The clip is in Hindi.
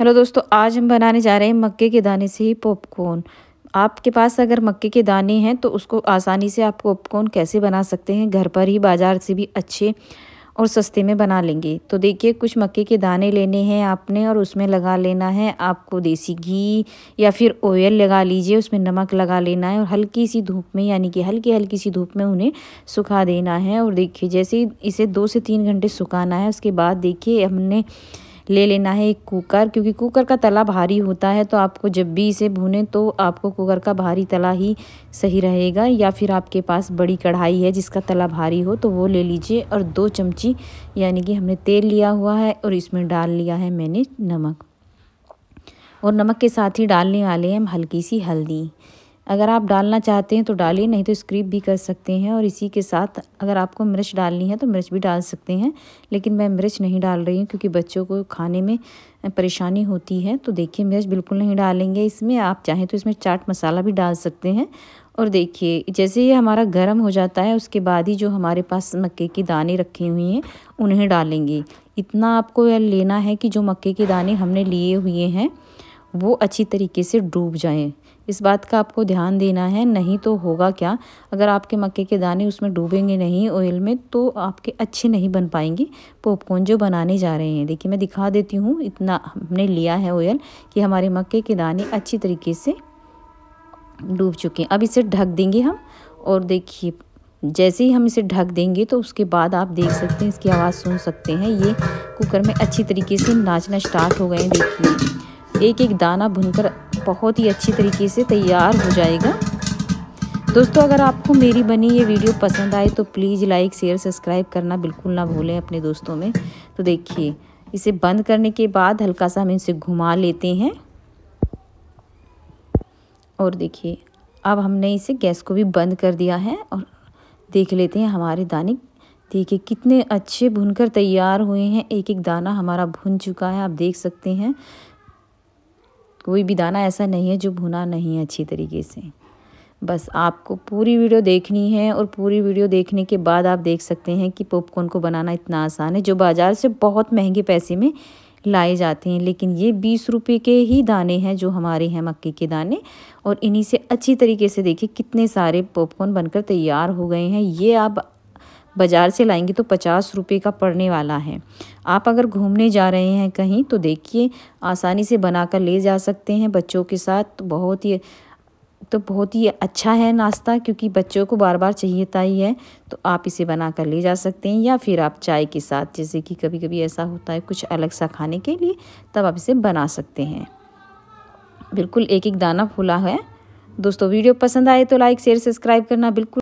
हेलो दोस्तों आज हम बनाने जा रहे हैं मक्के के दाने से ही पॉपकॉर्न आपके पास अगर मक्के के दाने हैं तो उसको आसानी से आप पॉपकॉर्न कैसे बना सकते हैं घर पर ही बाज़ार से भी अच्छे और सस्ते में बना लेंगे तो देखिए कुछ मक्के के दाने लेने हैं आपने और उसमें लगा लेना है आपको देसी घी या फिर ऑयल लगा लीजिए उसमें नमक लगा लेना है और हल्की सी धूप में यानी कि हल्की हल्की सी धूप में उन्हें सुखा देना है और देखिए जैसे इसे दो से तीन घंटे सुखाना है उसके बाद देखिए हमने ले लेना है एक कुकर क्योंकि कुकर का तला भारी होता है तो आपको जब भी इसे भूनें तो आपको कुकर का भारी तला ही सही रहेगा या फिर आपके पास बड़ी कढ़ाई है जिसका तला भारी हो तो वो ले लीजिए और दो चमची यानी कि हमने तेल लिया हुआ है और इसमें डाल लिया है मैंने नमक और नमक के साथ ही डालने वाले हैं हम हल्की सी हल्दी अगर आप डालना चाहते हैं तो डालिए नहीं तो स्क्रीप भी कर सकते हैं और इसी के साथ अगर आपको मिर्च डालनी है तो मिर्च भी डाल सकते हैं लेकिन मैं मिर्च नहीं डाल रही हूँ क्योंकि बच्चों को खाने में परेशानी होती है तो देखिए मिर्च बिल्कुल नहीं डालेंगे इसमें आप चाहें तो इसमें चाट मसाला भी डाल सकते हैं और देखिए जैसे ये हमारा गर्म हो जाता है उसके बाद ही जो हमारे पास मक्के के दाने रखे हुए हैं उन्हें डालेंगे इतना आपको लेना है कि जो मक्के के दाने हमने लिए हुए हैं वो अच्छी तरीके से डूब जाएँ इस बात का आपको ध्यान देना है नहीं तो होगा क्या अगर आपके मक्के के दाने उसमें डूबेंगे नहीं ऑयल में तो आपके अच्छे नहीं बन पाएंगे पॉपकॉर्न जो बनाने जा रहे हैं देखिए मैं दिखा देती हूँ इतना हमने लिया है ऑयल कि हमारे मक्के के दाने अच्छी तरीके से डूब चुके हैं अब इसे ढक देंगे हम और देखिए जैसे ही हम इसे ढक देंगे तो उसके बाद आप देख सकते हैं इसकी आवाज़ सुन सकते हैं ये कुकर में अच्छी तरीके से नाचना स्टार्ट हो गए हैं देखिए एक एक दाना भुनकर बहुत ही अच्छी तरीके से तैयार हो जाएगा दोस्तों अगर आपको मेरी बनी ये वीडियो पसंद आए तो प्लीज़ लाइक शेयर सब्सक्राइब करना बिल्कुल ना भूलें अपने दोस्तों में तो देखिए इसे बंद करने के बाद हल्का सा हम इसे घुमा लेते हैं और देखिए अब हमने इसे गैस को भी बंद कर दिया है और देख लेते हैं हमारे दाने देखिए कितने अच्छे भुनकर तैयार हुए हैं एक एक दाना हमारा भुन चुका है आप देख सकते हैं कोई भी दाना ऐसा नहीं है जो भुना नहीं है अच्छी तरीके से बस आपको पूरी वीडियो देखनी है और पूरी वीडियो देखने के बाद आप देख सकते हैं कि पॉपकॉर्न को बनाना इतना आसान है जो बाज़ार से बहुत महंगे पैसे में लाए जाते हैं लेकिन ये बीस रुपए के ही दाने हैं जो हमारे हैं मक्के के दाने और इन्हीं से अच्छी तरीके से देखिए कितने सारे पॉपकॉर्न बनकर तैयार हो गए हैं ये आप बाज़ार से लाएंगे तो पचास रुपये का पड़ने वाला है आप अगर घूमने जा रहे हैं कहीं तो देखिए आसानी से बनाकर ले जा सकते हैं बच्चों के साथ तो बहुत ही तो बहुत ही अच्छा है नाश्ता क्योंकि बच्चों को बार बार चाहिए था ही है तो आप इसे बना कर ले जा सकते हैं या फिर आप चाय के साथ जैसे कि कभी कभी ऐसा होता है कुछ अलग सा खाने के लिए तब आप इसे बना सकते हैं बिल्कुल एक एक दाना फूला है दोस्तों वीडियो पसंद आए तो लाइक शेयर सब्सक्राइब करना बिल्कुल